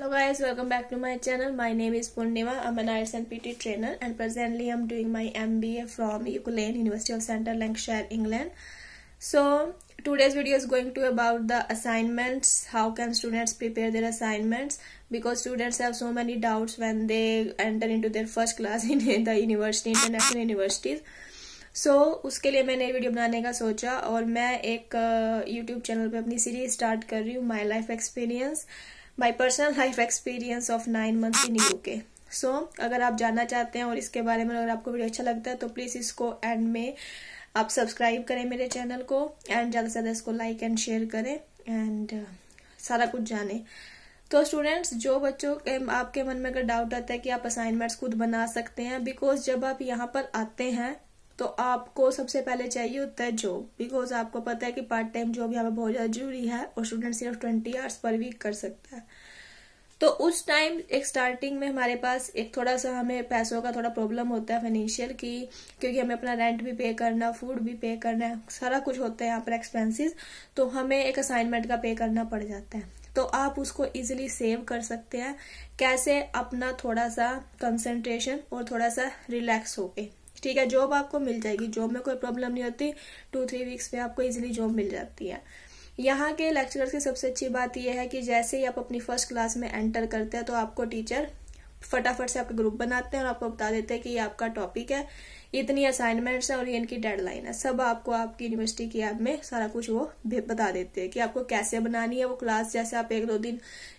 Hello guys, welcome back to my channel. My name is Purnima. I'm an IELTS and PT trainer and presently I'm doing my MBA from Ukulele University of Central Lancashire, England. So today's video is going to about the assignments. How can students prepare their assignments? Because students have so many doubts when they enter into their first class in the university, international universities. So so, उसके लिए मैंने video बनाने का सोचा और मैं एक YouTube channel पे अपनी सीरीज स्टार्ट कर रही हूँ my life experience my personal life experience of nine month in U K so अगर आप जानना चाहते हैं और इसके बारे में अगर आपको वीडियो अच्छा लगता है तो प्लीज़ इसको एंड में आप सब्सक्राइब करें मेरे चैनल को एंड ज़्यादा से ज़्यादा इसको लाइक एंड शेयर करें एंड uh, सारा कुछ जाने तो स्टूडेंट्स जो बच्चों के आपके मन में अगर डाउट आता है कि आप असाइनमेंट्स खुद बना सकते हैं बिकॉज जब आप यहाँ पर आते हैं तो आपको सबसे पहले चाहिए होता है जॉब बिकॉज आपको पता है कि पार्ट टाइम जॉब यहाँ पे बहुत ज़्यादा जरूरी है और स्टूडेंट सिर्फ ट्वेंटी आवर्स पर वीक कर सकता है तो उस टाइम एक स्टार्टिंग में हमारे पास एक थोड़ा सा हमें पैसों का थोड़ा प्रॉब्लम होता है फाइनेंशियल की क्योंकि हमें अपना रेंट भी पे करना फूड भी पे करना है सारा कुछ होता है यहाँ पर एक्सपेंसेस तो हमें एक असाइनमेंट का पे करना पड़ जाता है तो आप उसको इजीली सेव कर सकते हैं कैसे अपना थोड़ा सा कंसंट्रेशन और थोड़ा सा रिलैक्स होके ठीक है जॉब आपको मिल जाएगी जॉब में कोई प्रॉब्लम नहीं होती टू थ्री वीक्स में आपको इजीली जॉब मिल जाती है यहाँ के लेक्चरर्स की सबसे अच्छी बात यह है कि जैसे ही आप अपनी फर्स्ट क्लास में एंटर करते हैं तो आपको टीचर फटाफट से आपका ग्रुप बनाते हैं और आपको बता देते हैं कि ये आपका टॉपिक है इतनी असाइनमेंट्स हैं और ये इनकी डेडलाइन है सब आपको आपकी यूनिवर्सिटी की ऐप में सारा कुछ वो बता देते हैं कि आपको कैसे बनानी है वो क्लास जैसे आप एक दो दिन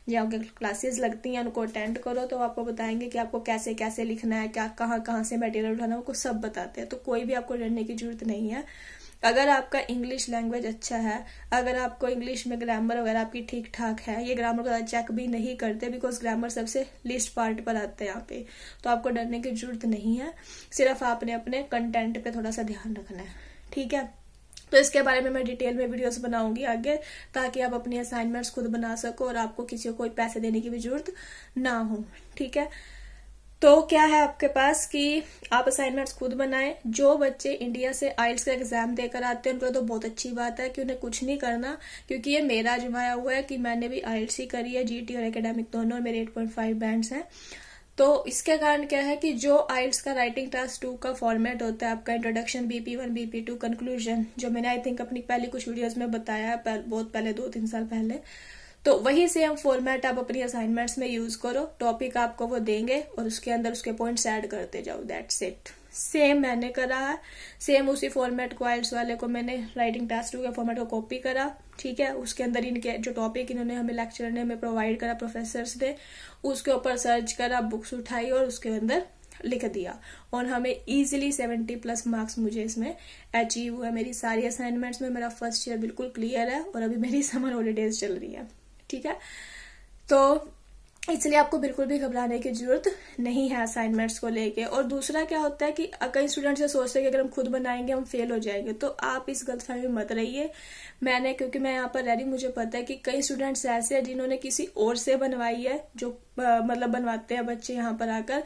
या उनके क्लासेस लगती हैं उनको अटेंड करो तो आपको बताएंगे कि आपको कैसे कैसे लिखना है क्या कहाँ कहाँ से मटेरियल उठाना है वो सब बताते हैं तो कोई भी आपको डरने की जरूरत नहीं है अगर आपका इंग्लिश लैंग्वेज अच्छा है अगर आपको इंग्लिश में ग्रामर वगैरह आपकी ठीक ठाक है ये ग्रामर को चेक भी नहीं करते बिकॉज ग्रामर सबसे लिस्ट पार्ट पर आते हैं यहाँ पे तो आपको डरने की जरूरत नहीं है सिर्फ आपने अपने कंटेंट पे थोड़ा सा ध्यान रखना है ठीक है तो इसके बारे में मैं डिटेल में वीडियोस बनाऊंगी आगे ताकि आप अपनी असाइनमेंट्स खुद बना सको और आपको किसी को कोई पैसे देने की भी जरूरत ना हो ठीक है तो क्या है आपके पास कि आप असाइनमेंट्स खुद बनाएं जो बच्चे इंडिया से आइल्स का एग्जाम देकर आते हैं उनके लिए तो बहुत अच्छी बात है कि उन्हें कुछ नहीं करना क्योंकि ये मेरा जमाया हुआ है कि मैंने भी आइल्स ही करी है जीटी और एकेडमिक दोनों मेरे 8.5 बैंड्स हैं तो इसके कारण क्या है कि जो आइल्स का राइटिंग टास्क टू का फॉर्मेट होता है आपका introduction BP one BP two conclusion जो मैंने आई थिंक अपनी पहली कुछ वीडियोज में बताया बहुत पहले दो तीन साल पहले तो वही सेम फॉर्मेट आप अपनी असाइनमेंट्स में यूज करो टॉपिक आपको वो देंगे और उसके अंदर उसके पॉइंट्स ऐड करते जाओ दैट्स इट सेम मैंने करा है सेम उसी फॉर्मेट को आइल्स वाले को मैंने राइटिंग टू के फॉर्मेट को कॉपी करा ठीक है उसके अंदर इनके जो टॉपिक इन्होंने हमें लेक्चर ने हमें प्रोवाइड करा प्रोफेसर ने उसके ऊपर सर्च करा बुक्स उठाई और उसके अंदर लिख दिया और हमें इजिली सेवेंटी प्लस मार्क्स मुझे इसमें अचीव हुआ मेरी सारी असाइनमेंट्स में मेरा फर्स्ट ईयर बिल्कुल क्लियर है और अभी मेरी समर हॉलीडेज चल रही है ठीक है तो इसलिए आपको बिल्कुल भी घबराने की जरूरत नहीं है असाइनमेंट्स को लेके और दूसरा क्या होता है कि कई स्टूडेंट्स ये सोचते हैं कि अगर हम खुद बनाएंगे हम फेल हो जाएंगे तो आप इस गलतफहमी में मत रहिए मैंने क्योंकि मैं यहाँ पर रह रही मुझे पता है कि कई स्टूडेंट्स ऐसे हैं जिन्होंने किसी और से बनवाई है जो आ, मतलब बनवाते हैं बच्चे यहाँ पर आकर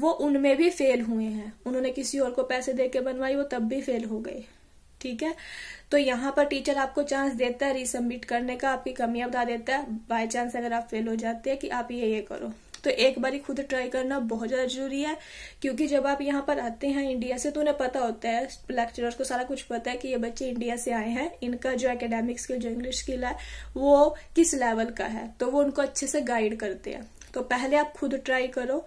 वो उनमें भी फेल हुए हैं उन्होंने किसी और को पैसे दे के बनवाई वो तब भी फेल हो गए ठीक है तो यहाँ पर टीचर आपको चांस देता है रिसबमिट करने का आपकी कमियां बता देता है बाय चांस अगर आप फेल हो जाते हैं कि आप ये ये करो तो एक बार ही खुद ट्राई करना बहुत ज़्यादा जरूरी है क्योंकि जब आप यहाँ पर आते हैं इंडिया से तो उन्हें पता होता है लेक्चरर्स को सारा कुछ पता है कि ये बच्चे इंडिया से आए हैं इनका जो एकेडमिक स्किल जो इंग्लिश स्किल है वो किस लेवल का है तो वो उनको अच्छे से गाइड करते हैं तो पहले आप खुद ट्राई करो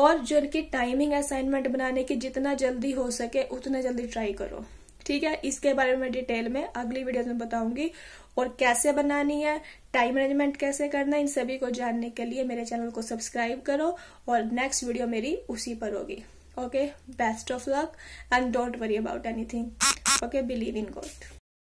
और जो इनकी टाइमिंग असाइनमेंट बनाने की जितना जल्दी हो सके उतना जल्दी ट्राई करो ठीक है इसके बारे में डिटेल में अगली वीडियो में बताऊंगी और कैसे बनानी है टाइम मैनेजमेंट कैसे करना है इन सभी को जानने के लिए मेरे चैनल को सब्सक्राइब करो और नेक्स्ट वीडियो मेरी उसी पर होगी okay best of luck and don't worry about anything okay believe in God